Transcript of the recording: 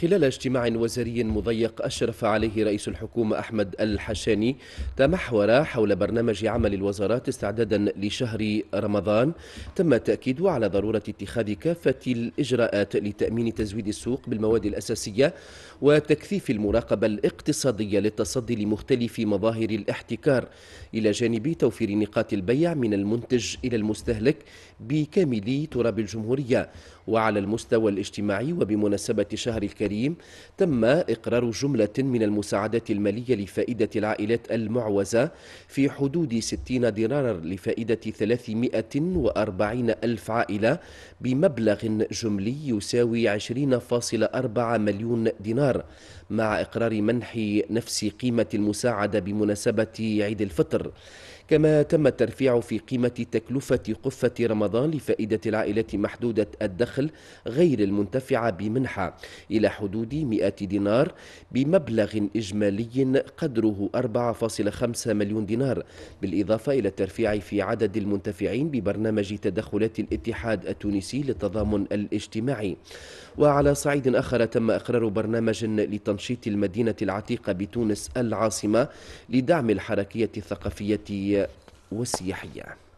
خلال اجتماع وزاري مضيق أشرف عليه رئيس الحكومة أحمد الحشاني تمحور حول برنامج عمل الوزارات استعدادا لشهر رمضان تم التأكيد على ضرورة اتخاذ كافة الإجراءات لتأمين تزويد السوق بالمواد الأساسية وتكثيف المراقبة الاقتصادية للتصدي لمختلف مظاهر الاحتكار إلى جانب توفير نقاط البيع من المنتج إلى المستهلك بكامل تراب الجمهورية وعلى المستوى الاجتماعي وبمناسبة شهر الكريم الكريم تم إقرار جملة من المساعدات المالية لفائدة العائلات المعوزة في حدود 60 دينارا لفائدة 340 ألف عائلة بمبلغ جملي يساوي 20.4 مليون دينار مع إقرار منح نفس قيمة المساعدة بمناسبة عيد الفطر كما تم الترفيع في قيمة تكلفة قفة رمضان لفائدة العائلات محدودة الدخل غير المنتفعة بمنحة إلى حدود 100 دينار بمبلغ إجمالي قدره 4.5 مليون دينار بالإضافة إلى الترفيع في عدد المنتفعين ببرنامج تدخلات الاتحاد التونسي للتضامن الاجتماعي وعلى صعيد آخر تم إقرار برنامج لتنشيط المدينة العتيقة بتونس العاصمة لدعم الحركية الثقافية والسياحية